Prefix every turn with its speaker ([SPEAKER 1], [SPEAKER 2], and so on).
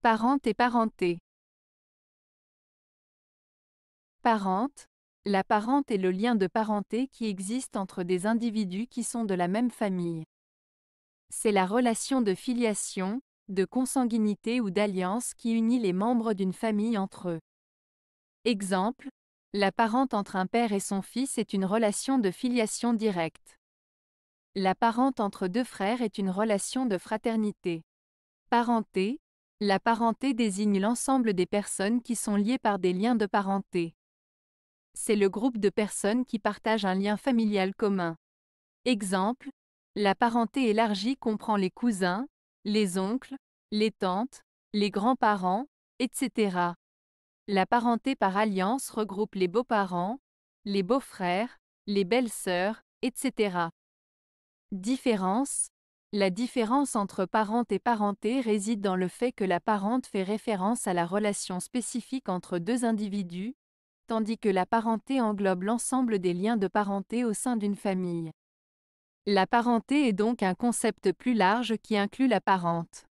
[SPEAKER 1] Parente et parenté. Parente. La parente est le lien de parenté qui existe entre des individus qui sont de la même famille. C'est la relation de filiation, de consanguinité ou d'alliance qui unit les membres d'une famille entre eux. Exemple, la parente entre un père et son fils est une relation de filiation directe. La parente entre deux frères est une relation de fraternité. Parenté, la parenté désigne l'ensemble des personnes qui sont liées par des liens de parenté. C'est le groupe de personnes qui partagent un lien familial commun. Exemple, la parenté élargie comprend les cousins, les oncles, les tantes, les grands-parents, etc. La parenté par alliance regroupe les beaux-parents, les beaux-frères, les belles-sœurs, etc. Différence la différence entre parente et parenté réside dans le fait que la parente fait référence à la relation spécifique entre deux individus, tandis que la parenté englobe l'ensemble des liens de parenté au sein d'une famille. La parenté est donc un concept plus large qui inclut la parente.